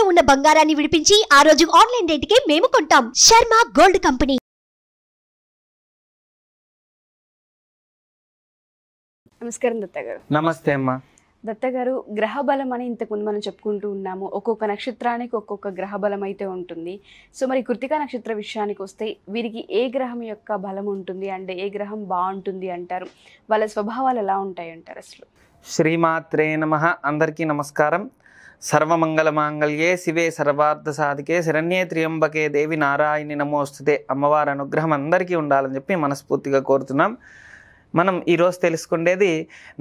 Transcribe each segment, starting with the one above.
తాకట్టులో ఉన్న బంగారాన్ని విడిపించి ఆ రోజు ఆన్లైన్ కి మేము కొంటాం శర్మ గోల్డ్ కంపెనీ నమస్కారం దత్త గారు నమస్తే అమ్మా దత్త గారు గ్రహ బలం అని ఇంతకుముందు మనం చెప్పుకుంటూ ఉన్నాము ఒక్కొక్క నక్షత్రానికి ఒక్కొక్క గ్రహ బలం అయితే ఉంటుంది సో మరి కృతికా నక్షత్ర విషయానికి వస్తే వీరికి ఏ గ్రహం యొక్క బలం ఉంటుంది అంటే ఏ గ్రహం బాగుంటుంది అంటారు వాళ్ళ స్వభావాలు ఎలా ఉంటాయి అంటారు అసలు శ్రీమాత్రే నమ అందరికీ నమస్కారం సర్వమంగళమాంగళ్యే శివే సర్వార్థ సాధికే శరణ్యే త్రియంబకే దేవి నారాయణి నమోస్తుతే అమ్మవారి అనుగ్రహం అందరికీ ఉండాలని చెప్పి మనస్ఫూర్తిగా కోరుతున్నాం మనం ఈరోజు తెలుసుకునేది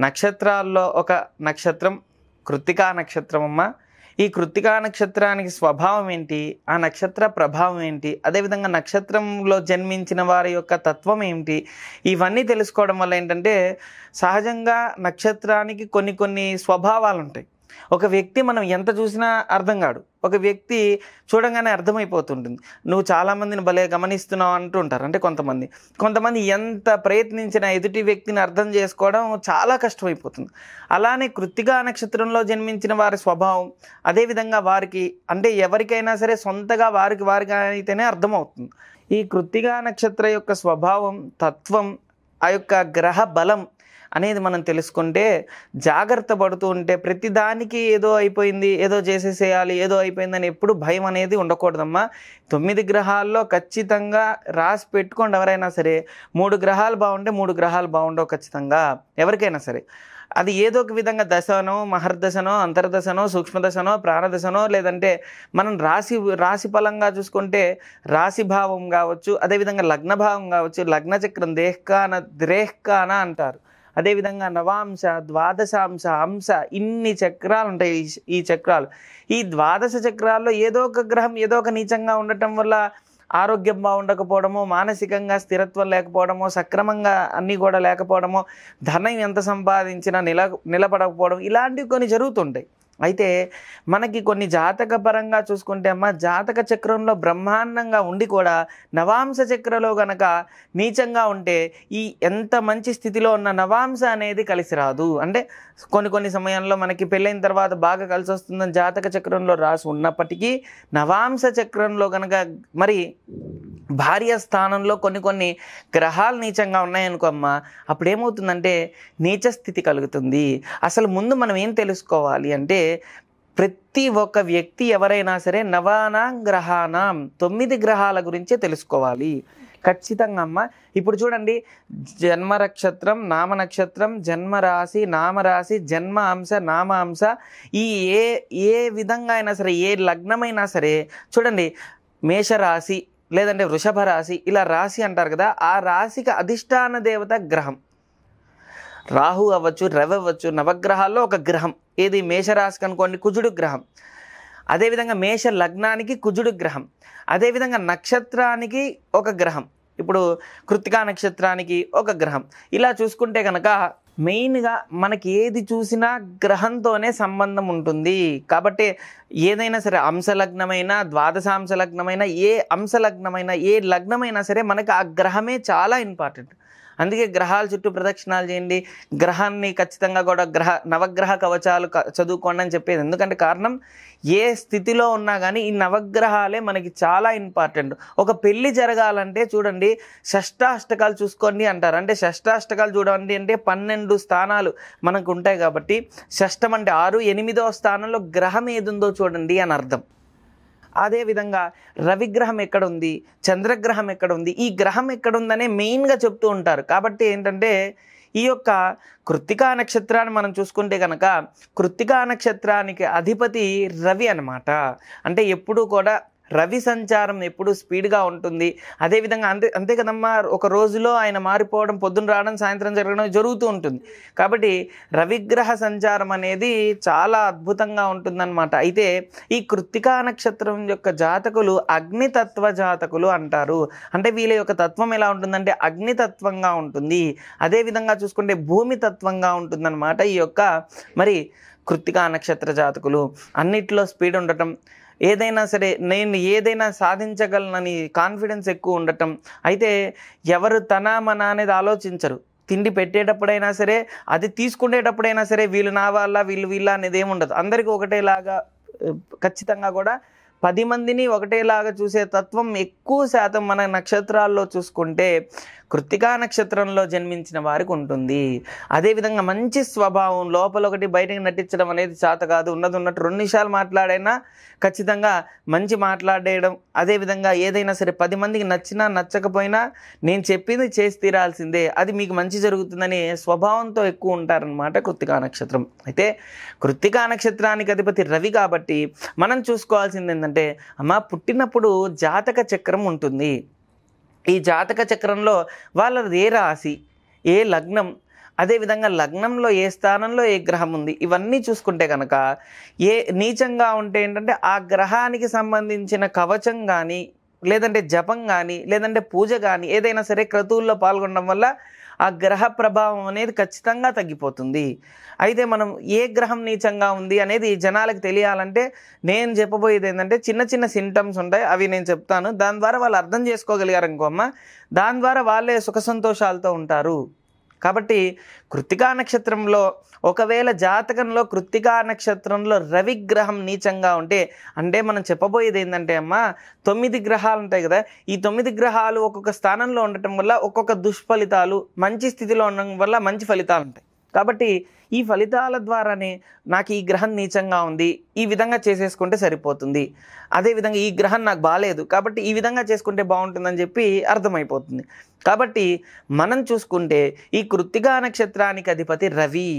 నక్షత్రాల్లో ఒక నక్షత్రం కృత్తికా నక్షత్రం అమ్మ ఈ కృత్తికా నక్షత్రానికి స్వభావం ఏంటి ఆ నక్షత్ర ప్రభావం ఏంటి అదేవిధంగా నక్షత్రంలో జన్మించిన వారి యొక్క తత్వం ఏంటి ఇవన్నీ తెలుసుకోవడం వల్ల ఏంటంటే సహజంగా నక్షత్రానికి కొన్ని కొన్ని స్వభావాలు ఉంటాయి ఒక వ్యక్తి మనం ఎంత చూసినా అర్థం కాడు ఒక వ్యక్తి చూడంగానే అర్థమైపోతుంటుంది నువ్వు చాలామందిని భలే గమనిస్తున్నావు అంటుంటారు అంటే కొంతమంది కొంతమంది ఎంత ప్రయత్నించినా ఎదుటి వ్యక్తిని అర్థం చేసుకోవడం చాలా కష్టమైపోతుంది అలానే కృత్తిగా నక్షత్రంలో జన్మించిన వారి స్వభావం అదేవిధంగా వారికి అంటే ఎవరికైనా సరే సొంతగా వారికి వారికి అయితేనే అర్థమవుతుంది ఈ కృత్తిగా నక్షత్ర యొక్క స్వభావం తత్వం ఆ యొక్క గ్రహ బలం అనేది మనం తెలుసుకుంటే జాగ్రత్త పడుతూ ఉంటే ప్రతిదానికి ఏదో అయిపోయింది ఏదో చేసేసేయాలి ఏదో అయిపోయిందని ఎప్పుడు భయం అనేది ఉండకూడదమ్మా తొమ్మిది గ్రహాల్లో ఖచ్చితంగా రాసి పెట్టుకోండి ఎవరైనా సరే మూడు గ్రహాలు బాగుంటే మూడు గ్రహాలు బాగుండవు ఖచ్చితంగా ఎవరికైనా సరే అది ఏదో ఒక విధంగా దశనో మహర్దశనో అంతర్దశనో సూక్ష్మదశనో ప్రాణదశనో లేదంటే మనం రాశి రాశి ఫలంగా చూసుకుంటే రాశి భావం కావచ్చు అదేవిధంగా లగ్నభావం కావచ్చు లగ్నచక్రం దేహకాన ద్రేహకాన అంటారు అదేవిధంగా నవాంశ ద్వాదశాంశ అంశ ఇన్ని చక్రాలు ఉంటాయి ఈ చక్రాలు ఈ ద్వాదశ చక్రాల్లో ఏదో ఒక గ్రహం ఏదో ఒక నీచంగా ఉండటం వల్ల ఆరోగ్యం బాగుండకపోవడమో మానసికంగా స్థిరత్వం లేకపోవడమో సక్రమంగా అన్నీ కూడా లేకపోవడమో ధనం ఎంత సంపాదించినా నిల నిలబడకపోవడం ఇలాంటివి కొన్ని జరుగుతుంటాయి అయితే మనకి కొన్ని జాతక పరంగా చూసుకుంటే అమ్మ జాతక చక్రంలో బ్రహ్మాండంగా ఉండి కూడా నవాంశ చక్రలో గనక నీచంగా ఉంటే ఈ ఎంత మంచి స్థితిలో ఉన్న నవాంశ అనేది కలిసి రాదు అంటే కొన్ని కొన్ని సమయంలో మనకి పెళ్ళైన తర్వాత బాగా కలిసి వస్తుందని జాతక చక్రంలో రాసి ఉన్నప్పటికీ నవాంశ చక్రంలో కనుక మరి భార్య స్థానంలో కొన్ని కొన్ని గ్రహాలు నీచంగా ఉన్నాయనుకో అమ్మ అప్పుడేమవుతుందంటే నీచ స్థితి కలుగుతుంది అసలు ముందు మనం ఏం తెలుసుకోవాలి అంటే ప్రతి ఒక్క వ్యక్తి ఎవరైనా సరే నవానా గ్రహానాం తొమ్మిది గ్రహాల గురించే తెలుసుకోవాలి ఖచ్చితంగా అమ్మ ఇప్పుడు చూడండి జన్మ నక్షత్రం నామ నక్షత్రం జన్మరాశి నామరాశి జన్మ అంశ నామ అంశ ఈ ఏ ఏ విధంగా అయినా సరే ఏ లగ్నమైనా సరే చూడండి మేషరాశి లేదంటే వృషభ రాశి ఇలా రాశి అంటారు కదా ఆ రాశికి అధిష్టాన దేవత గ్రహం రాహు అవ్వచ్చు రవి అవ్వచ్చు నవగ్రహాల్లో ఒక గ్రహం ఏది మేషరాశికి అనుకోండి కుజుడు గ్రహం అదేవిధంగా మేష లగ్నానికి కుజుడు గ్రహం అదేవిధంగా నక్షత్రానికి ఒక గ్రహం ఇప్పుడు కృతికా నక్షత్రానికి ఒక గ్రహం ఇలా చూసుకుంటే కనుక మెయిన్గా మనకి ఏది చూసినా గ్రహంతోనే సంబంధం ఉంటుంది కాబట్టి ఏదైనా సరే ద్వాదశాంశ ద్వాదశాంశలగ్నమైన ఏ లగ్నమైన ఏ లగ్నమైనా సరే మనకు ఆ గ్రహమే చాలా ఇంపార్టెంట్ అందుకే గ్రహాల చుట్టూ ప్రదక్షిణాలు చేయండి గ్రహాన్ని ఖచ్చితంగా కూడా గ్రహ నవగ్రహ కవచాలు చదువుకోండి అని చెప్పేది ఎందుకంటే కారణం ఏ స్థితిలో ఉన్నా కానీ ఈ నవగ్రహాలే మనకి చాలా ఇంపార్టెంట్ ఒక పెళ్ళి జరగాలంటే చూడండి షష్టాష్టకాలు చూసుకోండి అంటారు అంటే షష్టాష్టకాలు చూడండి అంటే పన్నెండు స్థానాలు మనకు ఉంటాయి కాబట్టి షష్టం అంటే ఆరు ఎనిమిదవ స్థానంలో గ్రహం ఏదుందో చూడండి అని అర్థం అదేవిధంగా రవిగ్రహం ఎక్కడుంది చంద్రగ్రహం ఎక్కడుంది ఈ గ్రహం ఎక్కడుందనే మెయిన్గా చెప్తూ ఉంటారు కాబట్టి ఏంటంటే ఈ యొక్క కృత్తికా నక్షత్రాన్ని మనం చూసుకుంటే కనుక కృత్తికా నక్షత్రానికి అధిపతి రవి అనమాట అంటే ఎప్పుడూ కూడా రవి సంచారం ఎప్పుడు స్పీడ్గా ఉంటుంది అదేవిధంగా అంతే అంతే కదమ్మా ఒక రోజులో ఆయన మారిపోవడం పొద్దున రావడం సాయంత్రం జరగడం జరుగుతూ ఉంటుంది కాబట్టి రవిగ్రహ సంచారం అనేది చాలా అద్భుతంగా ఉంటుందన్నమాట అయితే ఈ కృత్తికా నక్షత్రం యొక్క జాతకులు అగ్నితత్వ జాతకులు అంటారు అంటే వీళ్ళ యొక్క తత్వం ఎలా ఉంటుందంటే అగ్నితత్వంగా ఉంటుంది అదేవిధంగా చూసుకుంటే భూమి తత్వంగా ఉంటుందన్నమాట ఈ యొక్క మరి కృత్తికా నక్షత్ర జాతకులు అన్నిట్లో స్పీడ్ ఉండటం ఏదైనా సరే నేను ఏదైనా సాధించగలనని కాన్ఫిడెన్స్ ఎక్కువ ఉండటం అయితే ఎవరు తన మన అనేది ఆలోచించరు తిండి పెట్టేటప్పుడైనా సరే అది తీసుకునేటప్పుడైనా సరే వీళ్ళు నా వాళ్ళ వీళ్ళు వీళ్ళ అనేది ఏమి ఉండదు అందరికీ ఒకటేలాగా ఖచ్చితంగా కూడా పది మందిని ఒకటేలాగా చూసే తత్వం ఎక్కువ శాతం మన నక్షత్రాల్లో చూసుకుంటే కృత్తికా నక్షత్రంలో జన్మించిన వారికి ఉంటుంది అదేవిధంగా మంచి స్వభావం లోపల ఒకటి బయటకు నటించడం అనేది చేత కాదు ఉన్నది ఉన్నట్టు రెండు నిమిషాలు మాట్లాడైనా ఖచ్చితంగా మంచి మాట్లాడేయడం అదేవిధంగా ఏదైనా సరే పది మందికి నచ్చినా నచ్చకపోయినా నేను చెప్పింది చేసి తీరాల్సిందే అది మీకు మంచి జరుగుతుందని స్వభావంతో ఎక్కువ ఉంటారనమాట కృత్తికా నక్షత్రం అయితే కృత్తికా నక్షత్రానికి అధిపతి రవి కాబట్టి మనం చూసుకోవాల్సింది ఏంటంటే అమ్మ పుట్టినప్పుడు జాతక చక్రం ఉంటుంది ఈ జాతక చక్రంలో వాళ్ళది ఏ రాశి ఏ లగ్నం అదేవిధంగా లగ్నంలో ఏ స్థానంలో ఏ గ్రహం ఉంది ఇవన్నీ చూసుకుంటే కనుక ఏ నీచంగా ఉంటే ఏంటంటే ఆ గ్రహానికి సంబంధించిన కవచం కానీ లేదంటే జపం కానీ లేదంటే పూజ కానీ ఏదైనా సరే క్రతువుల్లో పాల్గొనడం వల్ల ఆ గ్రహ ప్రభావం అనేది ఖచ్చితంగా తగ్గిపోతుంది అయితే మనం ఏ గ్రహం నీచంగా ఉంది అనేది జనాలకు తెలియాలంటే నేను చెప్పబోయేది ఏంటంటే చిన్న చిన్న సింటమ్స్ ఉంటాయి అవి నేను చెప్తాను దాని ద్వారా వాళ్ళు అర్థం చేసుకోగలిగారు అమ్మ దాని ద్వారా వాళ్ళే సుఖ సంతోషాలతో ఉంటారు కాబట్టి కృత్తికా నక్షత్రంలో ఒకవేళ జాతకంలో కృత్తికా నక్షత్రంలో రవి గ్రహం నీచంగా ఉంటే అంటే మనం చెప్పబోయేది ఏంటంటే అమ్మ తొమ్మిది గ్రహాలు ఉంటాయి కదా ఈ తొమ్మిది గ్రహాలు ఒక్కొక్క స్థానంలో ఉండటం వల్ల ఒక్కొక్క దుష్ఫలితాలు మంచి స్థితిలో ఉండడం వల్ల మంచి ఫలితాలు ఉంటాయి కాబట్టి ఈ ఫలితాల ద్వారానే నాకు ఈ గ్రహం నీచంగా ఉంది ఈ విధంగా చేసేసుకుంటే సరిపోతుంది అదేవిధంగా ఈ గ్రహం నాకు బాగాలేదు కాబట్టి ఈ విధంగా చేసుకుంటే బాగుంటుందని చెప్పి అర్థమైపోతుంది కాబట్టి మనం చూసుకుంటే ఈ కృత్తిగా నక్షత్రానికి అధిపతి రవి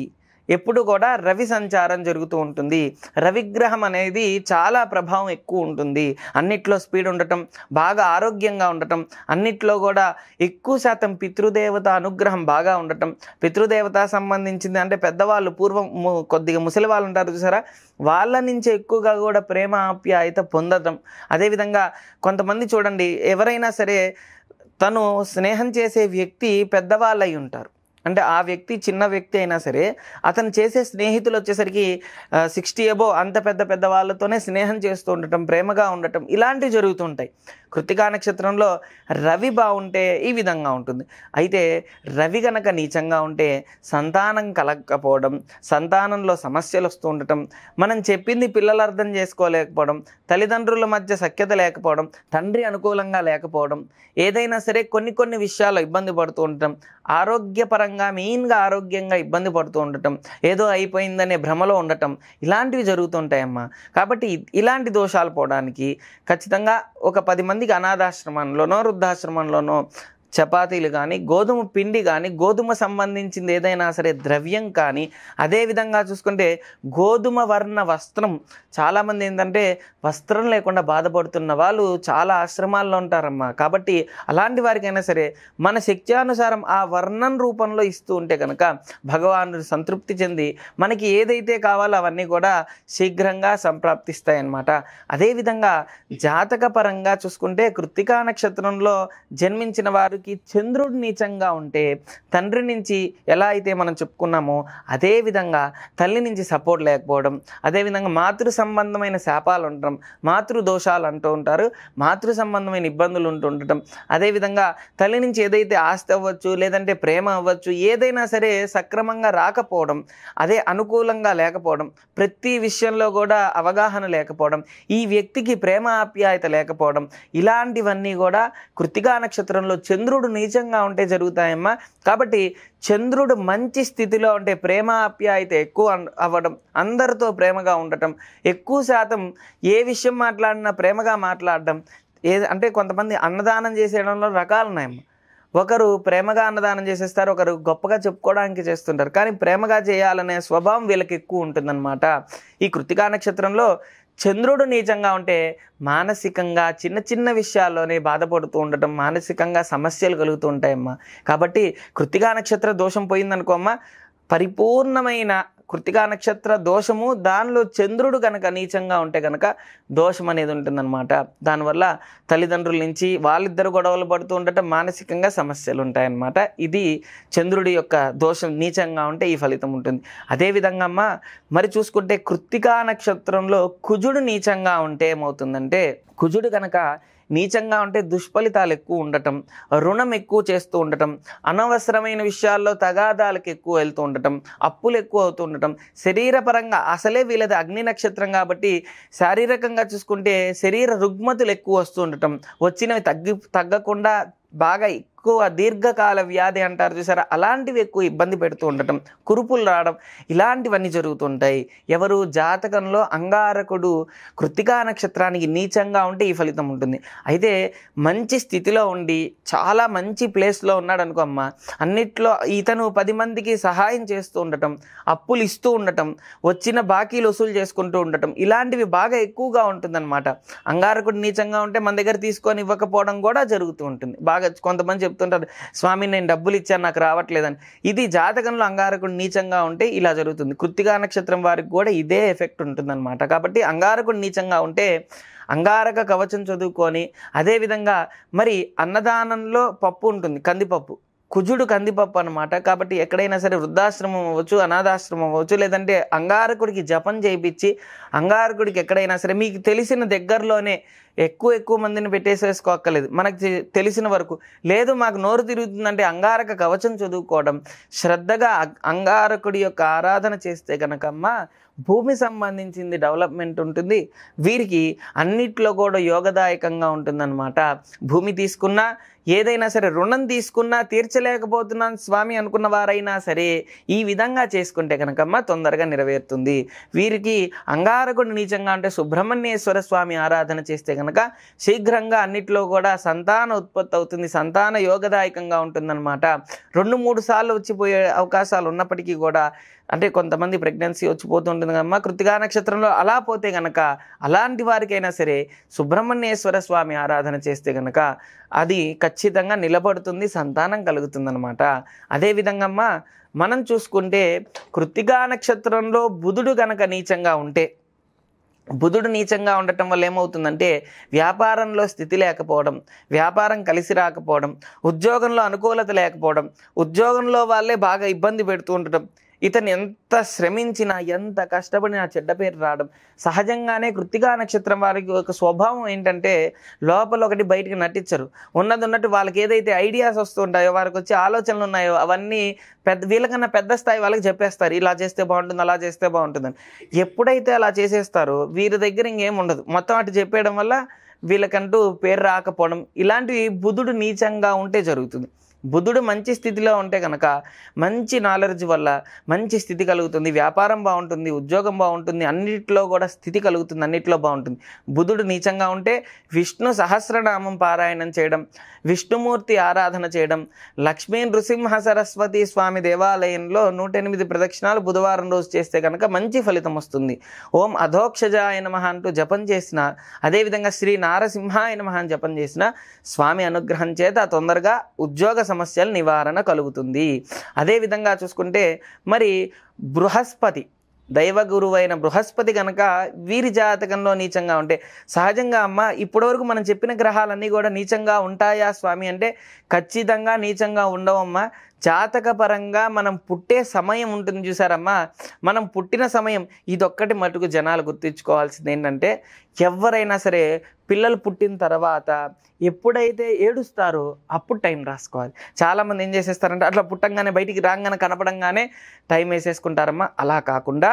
ఎప్పుడు కూడా రవి సంచారం జరుగుతూ ఉంటుంది రవిగ్రహం అనేది చాలా ప్రభావం ఎక్కువ ఉంటుంది అన్నిట్లో స్పీడ్ ఉండటం బాగా ఆరోగ్యంగా ఉండటం అన్నిట్లో కూడా ఎక్కువ శాతం పితృదేవత అనుగ్రహం బాగా ఉండటం పితృదేవత సంబంధించింది అంటే పెద్దవాళ్ళు పూర్వం కొద్దిగా ముసలి వాళ్ళు ఉంటారు చూసారా వాళ్ళ నుంచి ఎక్కువగా కూడా ప్రేమ ఆప్యాయత పొందటం అదేవిధంగా కొంతమంది చూడండి ఎవరైనా సరే తను స్నేహం చేసే వ్యక్తి పెద్దవాళ్ళు ఉంటారు అంటే ఆ వ్యక్తి చిన్న వ్యక్తి అయినా సరే అతను చేసే స్నేహితులు వచ్చేసరికి సిక్స్టీ అబో అంత పెద్ద పెద్ద వాళ్ళతోనే స్నేహం చేస్తూ ఉండటం ప్రేమగా ఉండటం ఇలాంటివి జరుగుతుంటాయి కృతికా నక్షత్రంలో రవి బాగుంటే ఈ విధంగా ఉంటుంది అయితే రవి గనక నీచంగా ఉంటే సంతానం కలగకపోవడం సంతానంలో సమస్యలు వస్తూ ఉండటం మనం చెప్పింది పిల్లలు అర్థం చేసుకోలేకపోవడం తల్లిదండ్రుల మధ్య సఖ్యత లేకపోవడం తండ్రి అనుకూలంగా లేకపోవడం ఏదైనా సరే కొన్ని కొన్ని విషయాల్లో ఇబ్బంది పడుతూ ఉండటం ఆరోగ్యపరంగా పరంగా మెయిన్గా ఆరోగ్యంగా ఇబ్బంది పడుతూ ఉండటం ఏదో అయిపోయిందనే భ్రమలో ఉండటం ఇలాంటివి జరుగుతుంటాయమ్మా కాబట్టి ఇలాంటి దోషాలు పోవడానికి ఖచ్చితంగా ఒక పది మందికి అనాథాశ్రమంలోనో వృద్ధాశ్రమంలోనో చపాతీలు కానీ గోధుమ పిండి కానీ గోధుమ సంబంధించింది ఏదైనా సరే ద్రవ్యం కానీ అదేవిధంగా చూసుకుంటే గోధుమ వర్ణ వస్త్రం చాలామంది ఏంటంటే వస్త్రం లేకుండా బాధపడుతున్న వాళ్ళు చాలా ఆశ్రమాల్లో ఉంటారమ్మా కాబట్టి అలాంటి వారికైనా సరే మన శక్త్యానుసారం ఆ వర్ణం రూపంలో ఇస్తూ ఉంటే కనుక భగవానుడు సంతృప్తి చెంది మనకి ఏదైతే కావాలో అవన్నీ కూడా శీఘ్రంగా సంప్రాప్తిస్తాయన్నమాట అదేవిధంగా జాతక పరంగా చూసుకుంటే కృత్తికా నక్షత్రంలో జన్మించిన వారు వారికి చంద్రుడు నీచంగా ఉంటే తండ్రి నుంచి ఎలా అయితే మనం చెప్పుకున్నామో అదేవిధంగా తల్లి నుంచి సపోర్ట్ లేకపోవడం అదేవిధంగా మాతృ సంబంధమైన శాపాలు ఉండటం మాతృ దోషాలు అంటూ ఉంటారు మాతృ సంబంధమైన ఇబ్బందులు ఉంటూ అదే అదేవిధంగా తల్లి నుంచి ఏదైతే ఆస్తి అవ్వచ్చు లేదంటే ప్రేమ అవ్వచ్చు ఏదైనా సరే సక్రమంగా రాకపోవడం అదే అనుకూలంగా లేకపోవడం ప్రతి విషయంలో కూడా అవగాహన లేకపోవడం ఈ వ్యక్తికి ప్రేమ ఆప్యాయత లేకపోవడం ఇలాంటివన్నీ కూడా కృతిగా నక్షత్రంలో చంద్రు చంద్రుడు నీచంగా ఉంటే జరుగుతాయమ్మా కాబట్టి చంద్రుడు మంచి స్థితిలో ఉంటే ప్రేమ ఆప్యాయత ఎక్కువ అవ్వడం అందరితో ప్రేమగా ఉండటం ఎక్కువ శాతం ఏ విషయం మాట్లాడినా ప్రేమగా మాట్లాడడం ఏ అంటే కొంతమంది అన్నదానం చేసేయడంలో రకాలు ఉన్నాయమ్మా ఒకరు ప్రేమగా అన్నదానం చేసేస్తారు ఒకరు గొప్పగా చెప్పుకోవడానికి చేస్తుంటారు కానీ ప్రేమగా చేయాలనే స్వభావం వీళ్ళకి ఎక్కువ ఉంటుందన్నమాట ఈ కృతికా నక్షత్రంలో చంద్రుడు నీచంగా ఉంటే మానసికంగా చిన్న చిన్న విషయాల్లోనే బాధపడుతూ ఉండటం మానసికంగా సమస్యలు కలుగుతూ ఉంటాయమ్మా కాబట్టి కృతిగా నక్షత్ర దోషం పోయిందనుకోమ్మా పరిపూర్ణమైన కృతికా నక్షత్ర దోషము దానిలో చంద్రుడు కనుక నీచంగా ఉంటే కనుక దోషం అనేది ఉంటుందన్నమాట దానివల్ల తల్లిదండ్రుల నుంచి వాళ్ళిద్దరు గొడవలు పడుతూ ఉండటం మానసికంగా సమస్యలు ఉంటాయన్నమాట ఇది చంద్రుడి యొక్క దోషం నీచంగా ఉంటే ఈ ఫలితం ఉంటుంది అదేవిధంగా అమ్మ మరి చూసుకుంటే కృత్తికా నక్షత్రంలో కుజుడు నీచంగా ఉంటే ఏమవుతుందంటే కుజుడు కనుక నీచంగా ఉంటే దుష్ఫలితాలు ఎక్కువ ఉండటం రుణం ఎక్కువ చేస్తూ ఉండటం అనవసరమైన విషయాల్లో తగాదాలకు ఎక్కువ వెళ్తూ ఉండటం అప్పులు ఎక్కువ అవుతూ ఉండటం శరీరపరంగా అసలే వీళ్ళది అగ్ని నక్షత్రం కాబట్టి శారీరకంగా చూసుకుంటే శరీర రుగ్మతులు ఎక్కువ వస్తూ ఉండటం వచ్చినవి తగ్గి తగ్గకుండా బాగా ఎక్కువ దీర్ఘకాల వ్యాధి అంటారు చూసారా అలాంటివి ఎక్కువ ఇబ్బంది పెడుతూ ఉండటం కురుపులు రావడం ఇలాంటివన్నీ జరుగుతుంటాయి ఎవరు జాతకంలో అంగారకుడు కృతికా నక్షత్రానికి నీచంగా ఉంటే ఈ ఫలితం ఉంటుంది అయితే మంచి స్థితిలో ఉండి చాలా మంచి ప్లేస్లో ఉన్నాడు అనుకో అమ్మ అన్నిట్లో ఇతను పది మందికి సహాయం చేస్తూ ఉండటం అప్పులు ఇస్తూ ఉండటం వచ్చిన బాకీలు వసూలు చేసుకుంటూ ఉండటం ఇలాంటివి బాగా ఎక్కువగా ఉంటుందన్నమాట అంగారకుడు నీచంగా ఉంటే మన దగ్గర తీసుకొని ఇవ్వకపోవడం కూడా జరుగుతూ ఉంటుంది బాగా కొంతమంది చెప్తుంటారు స్వామి నేను డబ్బులు ఇచ్చాను నాకు రావట్లేదని ఇది జాతకంలో అంగారకుడు నీచంగా ఉంటే ఇలా జరుగుతుంది కృత్తిగా నక్షత్రం వారికి కూడా ఇదే ఎఫెక్ట్ ఉంటుందన్నమాట కాబట్టి అంగారకుడు నీచంగా ఉంటే అంగారక కవచం చదువుకొని అదేవిధంగా మరి అన్నదానంలో పప్పు ఉంటుంది కందిపప్పు కుజుడు కందిపప్పు అనమాట కాబట్టి ఎక్కడైనా సరే వృద్ధాశ్రమం అవ్వచ్చు అనాథాశ్రమం అవ్వచ్చు లేదంటే అంగారకుడికి జపం చేయించి అంగారకుడికి ఎక్కడైనా సరే మీకు తెలిసిన దగ్గరలోనే ఎక్కువ ఎక్కువ మందిని పెట్టేసేసుకోక్కర్లేదు మనకు తెలిసిన వరకు లేదు మాకు నోరు తిరుగుతుందంటే అంగారక కవచం చదువుకోవడం శ్రద్ధగా అంగారకుడి యొక్క ఆరాధన చేస్తే కనుకమ్మ భూమి సంబంధించింది డెవలప్మెంట్ ఉంటుంది వీరికి అన్నిట్లో కూడా యోగదాయకంగా ఉంటుందన్నమాట భూమి తీసుకున్నా ఏదైనా సరే రుణం తీసుకున్నా తీర్చలేకపోతున్నాను స్వామి అనుకున్న వారైనా సరే ఈ విధంగా చేసుకుంటే కనుకమ్మ తొందరగా నెరవేరుతుంది వీరికి అంగారకుడు నీచంగా అంటే సుబ్రహ్మణ్యేశ్వర స్వామి ఆరాధన చేస్తే కనుక శీఘ్రంగా అన్నిట్లో కూడా సంతాన ఉత్పత్తి అవుతుంది సంతాన యోగదాయకంగా ఉంటుందన్నమాట రెండు మూడు సార్లు వచ్చిపోయే అవకాశాలు ఉన్నప్పటికీ కూడా అంటే కొంతమంది ప్రెగ్నెన్సీ వచ్చిపోతుంటుంది కమ్మా కృతికా నక్షత్రంలో అలా పోతే గనక అలాంటి వారికైనా సరే సుబ్రహ్మణ్యేశ్వర స్వామి ఆరాధన చేస్తే గనక అది ఖచ్చితంగా నిలబడుతుంది సంతానం కలుగుతుందనమాట అదేవిధంగా అమ్మ మనం చూసుకుంటే కృత్తికా నక్షత్రంలో బుధుడు గనక నీచంగా ఉంటే బుధుడు నీచంగా ఉండటం వల్ల ఏమవుతుందంటే వ్యాపారంలో స్థితి లేకపోవడం వ్యాపారం కలిసి రాకపోవడం ఉద్యోగంలో అనుకూలత లేకపోవడం ఉద్యోగంలో వాళ్ళే బాగా ఇబ్బంది పెడుతూ ఉండటం ఇతను ఎంత శ్రమించినా ఎంత కష్టపడినా చెడ్డ పేరు రావడం సహజంగానే కృతికా నక్షత్రం వారికి ఒక స్వభావం ఏంటంటే లోపల ఒకటి బయటికి నటించరు ఉన్నది ఉన్నట్టు వాళ్ళకి ఏదైతే ఐడియాస్ వస్తుంటాయో వారికి వచ్చే ఆలోచనలు ఉన్నాయో అవన్నీ పెద్ద వీళ్ళకన్నా పెద్ద స్థాయి వాళ్ళకి చెప్పేస్తారు ఇలా చేస్తే బాగుంటుంది అలా చేస్తే బాగుంటుందని ఎప్పుడైతే అలా చేసేస్తారో వీరి దగ్గర ఇంకేం ఉండదు మొత్తం అటు చెప్పేయడం వల్ల వీళ్ళకంటూ పేరు రాకపోవడం ఇలాంటివి బుధుడు నీచంగా ఉంటే జరుగుతుంది బుధుడు మంచి స్థితిలో ఉంటే కనుక మంచి నాలెడ్జ్ వల్ల మంచి స్థితి కలుగుతుంది వ్యాపారం బాగుంటుంది ఉద్యోగం బాగుంటుంది అన్నిటిలో కూడా స్థితి కలుగుతుంది అన్నింటిలో బాగుంటుంది బుధుడు నీచంగా ఉంటే విష్ణు సహస్రనామం పారాయణం చేయడం విష్ణుమూర్తి ఆరాధన చేయడం లక్ష్మీ నృసింహ సరస్వతి స్వామి దేవాలయంలో నూట ఎనిమిది ప్రదక్షిణాలు బుధవారం రోజు చేస్తే కనుక మంచి ఫలితం వస్తుంది ఓం అధోక్షజాయ నమ అంటూ జపం చేసిన అదేవిధంగా శ్రీ నారసింహాయ నమ అని జపం చేసిన స్వామి అనుగ్రహం చేత తొందరగా ఉద్యోగ సమస్యల నివారణ కలుగుతుంది అదేవిధంగా చూసుకుంటే మరి బృహస్పతి దైవగురువైన బృహస్పతి కనుక వీరి జాతకంలో నీచంగా ఉంటే సహజంగా అమ్మ ఇప్పటివరకు మనం చెప్పిన గ్రహాలన్నీ కూడా నీచంగా ఉంటాయా స్వామి అంటే ఖచ్చితంగా నీచంగా ఉండవమ్మా జాతకపరంగా మనం పుట్టే సమయం ఉంటుంది చూసారమ్మా మనం పుట్టిన సమయం ఇదొక్కటి మటుకు జనాలు గుర్తించుకోవాల్సింది ఏంటంటే ఎవరైనా సరే పిల్లలు పుట్టిన తర్వాత ఎప్పుడైతే ఏడుస్తారో అప్పుడు టైం రాసుకోవాలి చాలామంది ఏం చేసేస్తారంటే అట్లా పుట్టంగానే బయటికి రాగానే కనపడంగానే టైం వేసేసుకుంటారమ్మా అలా కాకుండా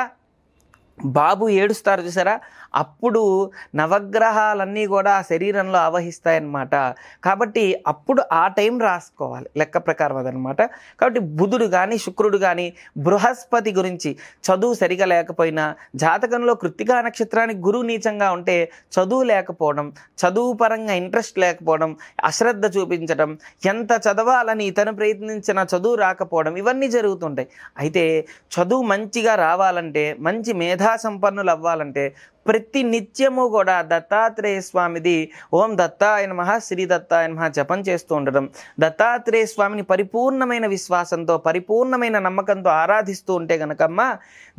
బాబు ఏడుస్తారు చూసారా అప్పుడు నవగ్రహాలన్నీ కూడా శరీరంలో ఆవహిస్తాయన్నమాట కాబట్టి అప్పుడు ఆ టైం రాసుకోవాలి లెక్క ప్రకారం అదనమాట కాబట్టి బుధుడు కానీ శుక్రుడు కానీ బృహస్పతి గురించి చదువు సరిగా లేకపోయినా జాతకంలో కృత్తికా నక్షత్రానికి గురువు నీచంగా ఉంటే చదువు లేకపోవడం చదువు పరంగా ఇంట్రెస్ట్ లేకపోవడం అశ్రద్ధ చూపించడం ఎంత చదవాలని ఇతను ప్రయత్నించిన చదువు రాకపోవడం ఇవన్నీ జరుగుతుంటాయి అయితే చదువు మంచిగా రావాలంటే మంచి మేధ సంపన్నులు అవ్వాలంటే ప్రతి నిత్యము కూడా దత్తాత్రేయ స్వామిది ఓం దత్తాయ మహా శ్రీ దత్తాయ మహా జపం చేస్తూ ఉండడం దత్తాత్రేయ స్వామిని పరిపూర్ణమైన విశ్వాసంతో పరిపూర్ణమైన నమ్మకంతో ఆరాధిస్తూ ఉంటే కనుకమ్మ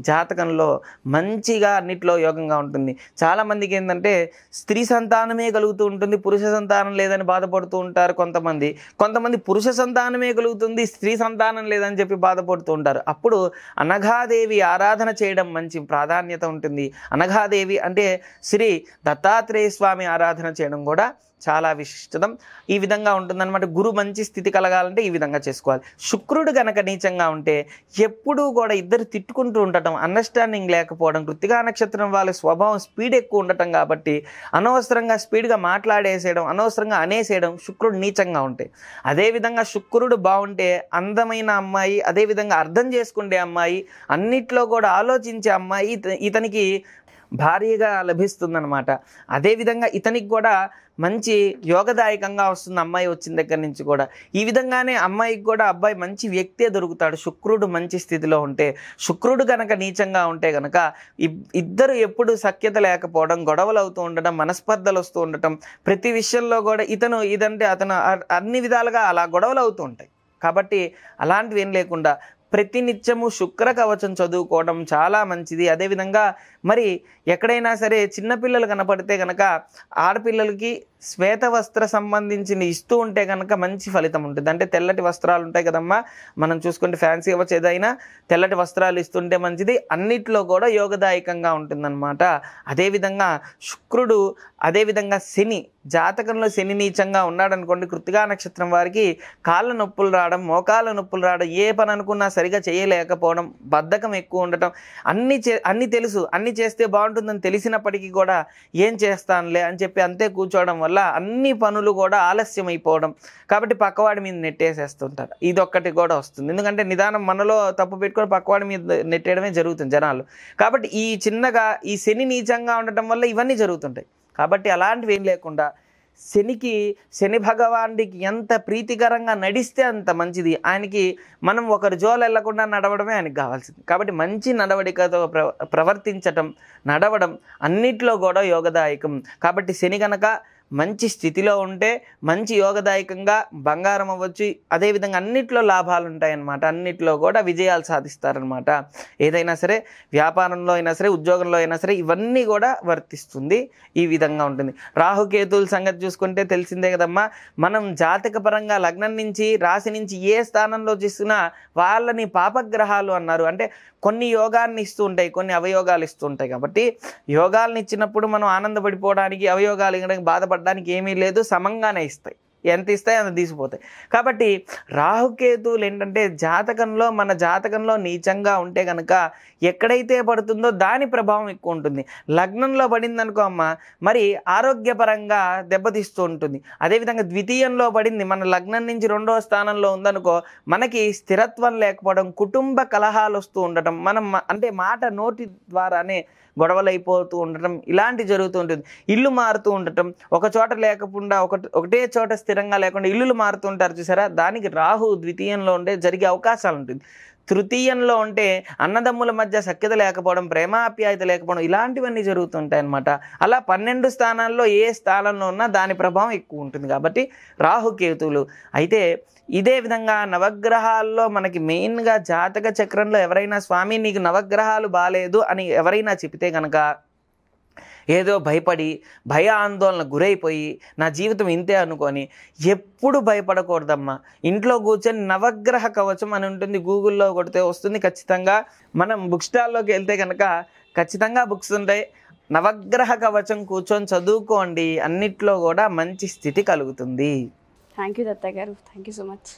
జాతకంలో మంచిగా అన్నిట్లో యోగంగా ఉంటుంది చాలామందికి ఏంటంటే స్త్రీ సంతానమే కలుగుతూ ఉంటుంది పురుష సంతానం లేదని బాధపడుతూ ఉంటారు కొంతమంది కొంతమంది పురుష సంతానమే కలుగుతుంది స్త్రీ సంతానం లేదని చెప్పి బాధపడుతూ ఉంటారు అప్పుడు అనఘాదేవి ఆరాధన చేయడం మంచి ప్రాధాన్యత ఉంటుంది అనఘాదేవి అంటే శ్రీ దత్తాత్రేయ స్వామి ఆరాధన చేయడం కూడా చాలా విశిష్టతం ఈ విధంగా ఉంటుందన్నమాట గురు మంచి స్థితి కలగాలంటే ఈ విధంగా చేసుకోవాలి శుక్రుడు గనక నీచంగా ఉంటే ఎప్పుడూ కూడా ఇద్దరు తిట్టుకుంటూ ఉండటం అండర్స్టాండింగ్ లేకపోవడం కృతిగా నక్షత్రం వాళ్ళ స్వభావం స్పీడ్ ఎక్కువ ఉండటం కాబట్టి అనవసరంగా స్పీడ్గా మాట్లాడేసేయడం అనవసరంగా అనేసేయడం శుక్రుడు నీచంగా ఉంటే అదేవిధంగా శుక్రుడు బాగుంటే అందమైన అమ్మాయి అదేవిధంగా అర్థం చేసుకునే అమ్మాయి అన్నిట్లో కూడా ఆలోచించే అమ్మాయి ఇతనికి భారీగా లభిస్తుందనమాట అదేవిధంగా ఇతనికి కూడా మంచి యోగదాయకంగా వస్తుంది అమ్మాయి వచ్చిన దగ్గర నుంచి కూడా ఈ విధంగానే అమ్మాయికి కూడా అబ్బాయి మంచి వ్యక్తే దొరుకుతాడు శుక్రుడు మంచి స్థితిలో ఉంటే శుక్రుడు కనుక నీచంగా ఉంటే కనుక ఇద్దరు ఎప్పుడు సఖ్యత లేకపోవడం గొడవలు అవుతూ ఉండటం మనస్పర్ధలు వస్తూ ఉండటం ప్రతి విషయంలో కూడా ఇతను ఇదంటే అతను అన్ని విధాలుగా అలా గొడవలు అవుతూ ఉంటాయి కాబట్టి అలాంటివి ఏం లేకుండా ప్రతినిత్యము శుక్ర కవచం చదువుకోవడం చాలా మంచిది అదేవిధంగా మరి ఎక్కడైనా సరే చిన్నపిల్లలు కనపడితే కనుక ఆడపిల్లలకి శ్వేత వస్త్ర సంబంధించిన ఇస్తూ ఉంటే కనుక మంచి ఫలితం ఉంటుంది అంటే తెల్లటి వస్త్రాలు ఉంటాయి కదమ్మా మనం చూసుకుంటే ఫ్యాన్సీ అవ్వచ్చు ఏదైనా తెల్లటి వస్త్రాలు ఇస్తుంటే మంచిది అన్నిట్లో కూడా యోగదాయకంగా ఉంటుందన్నమాట అదేవిధంగా శుక్రుడు అదేవిధంగా శని జాతకంలో శని నీచంగా ఉన్నాడనుకోండి కృతికా నక్షత్రం వారికి కాళ్ళ నొప్పులు రావడం మోకాళ్ళ నొప్పులు రావడం ఏ పని అనుకున్నా సరిగా చేయలేకపోవడం బద్ధకం ఎక్కువ ఉండటం అన్ని అన్ని తెలుసు అన్ని పని చేస్తే బాగుంటుందని తెలిసినప్పటికీ కూడా ఏం చేస్తానులే అని చెప్పి అంతే కూర్చోవడం వల్ల అన్ని పనులు కూడా ఆలస్యం అయిపోవడం కాబట్టి పక్కవాడి మీద నెట్టేసేస్తుంటారు ఒక్కటి కూడా వస్తుంది ఎందుకంటే నిదానం మనలో తప్పు పెట్టుకొని పక్కవాడి మీద నెట్టేయడమే జరుగుతుంది జనాలు కాబట్టి ఈ చిన్నగా ఈ శని నీచంగా ఉండటం వల్ల ఇవన్నీ జరుగుతుంటాయి కాబట్టి అలాంటివి ఏం లేకుండా శనికి శని భగవానుడికి ఎంత ప్రీతికరంగా నడిస్తే అంత మంచిది ఆయనకి మనం ఒకరి జోలు వెళ్లకుండా నడవడమే ఆయనకి కావాల్సింది కాబట్టి మంచి నడవడికతో ప్రవర్తించటం నడవడం అన్నిట్లో కూడా యోగదాయకం కాబట్టి శని కనుక మంచి స్థితిలో ఉంటే మంచి యోగదాయకంగా బంగారం అవ్వచ్చు అదేవిధంగా అన్నిట్లో లాభాలు ఉంటాయన్నమాట అన్నిట్లో కూడా విజయాలు సాధిస్తారనమాట ఏదైనా సరే వ్యాపారంలో అయినా సరే ఉద్యోగంలో అయినా సరే ఇవన్నీ కూడా వర్తిస్తుంది ఈ విధంగా ఉంటుంది రాహుకేతువుల సంగతి చూసుకుంటే తెలిసిందే కదమ్మా మనం జాతక పరంగా లగ్నం నుంచి రాశి నుంచి ఏ స్థానంలో చూసినా వాళ్ళని పాపగ్రహాలు అన్నారు అంటే కొన్ని యోగాన్ని ఇస్తూ ఉంటాయి కొన్ని అవయోగాలు ఇస్తూ ఉంటాయి కాబట్టి యోగాలను ఇచ్చినప్పుడు మనం ఆనందపడిపోవడానికి అవయోగాలు ఇవ్వడానికి బాధపడ ఆధారపడడానికి ఏమీ లేదు సమంగానే ఇస్తాయి ఎంత ఇస్తాయి అంత తీసిపోతాయి కాబట్టి రాహుకేతువులు ఏంటంటే జాతకంలో మన జాతకంలో నీచంగా ఉంటే కనుక ఎక్కడైతే పడుతుందో దాని ప్రభావం ఎక్కువ ఉంటుంది లగ్నంలో పడింది అనుకో అమ్మ మరి ఆరోగ్యపరంగా దెబ్బతీస్తూ ఉంటుంది అదేవిధంగా ద్వితీయంలో పడింది మన లగ్నం నుంచి రెండవ స్థానంలో ఉందనుకో మనకి స్థిరత్వం లేకపోవడం కుటుంబ కలహాలు వస్తూ ఉండటం మనం అంటే మాట నోటి ద్వారానే గొడవలు అయిపోతూ ఉండటం ఇలాంటి జరుగుతూ ఉంటుంది ఇల్లు మారుతూ ఉండటం ఒక చోట లేకుండా ఒకటే చోట స్థిరంగా లేకుండా ఇల్లులు మారుతూ ఉంటారు చూసారా దానికి రాహు ద్వితీయంలో ఉండే జరిగే అవకాశాలు ఉంటుంది తృతీయంలో ఉంటే అన్నదమ్ముల మధ్య సఖ్యత లేకపోవడం ప్రేమాప్యాయత లేకపోవడం ఇలాంటివన్నీ జరుగుతుంటాయి అనమాట అలా పన్నెండు స్థానాల్లో ఏ స్థానంలో ఉన్నా దాని ప్రభావం ఎక్కువ ఉంటుంది కాబట్టి రాహుకేతువులు అయితే ఇదే విధంగా నవగ్రహాల్లో మనకి మెయిన్గా జాతక చక్రంలో ఎవరైనా స్వామి నీకు నవగ్రహాలు బాగాలేదు అని ఎవరైనా చెబితే కనుక ఏదో భయపడి భయ ఆందోళన గురైపోయి నా జీవితం ఇంతే అనుకొని ఎప్పుడు భయపడకూడదమ్మా ఇంట్లో కూర్చొని నవగ్రహ కవచం అని ఉంటుంది గూగుల్లో కొడితే వస్తుంది ఖచ్చితంగా మనం బుక్ స్టాల్లోకి వెళ్తే కనుక ఖచ్చితంగా బుక్స్ ఉంటాయి నవగ్రహ కవచం కూర్చొని చదువుకోండి అన్నిట్లో కూడా మంచి స్థితి కలుగుతుంది థ్యాంక్ యూ దత్తా గారు థ్యాంక్ యూ సో మచ్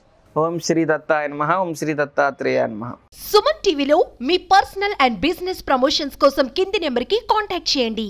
ఓం శ్రీ దత్తాయ మహా ఓం శ్రీ దత్తాత్రేయ నమ సుమన్ టీవీలో మీ పర్సనల్ అండ్ బిజినెస్ ప్రమోషన్స్ కోసం కింది నెంబర్కి కాంటాక్ట్ చేయండి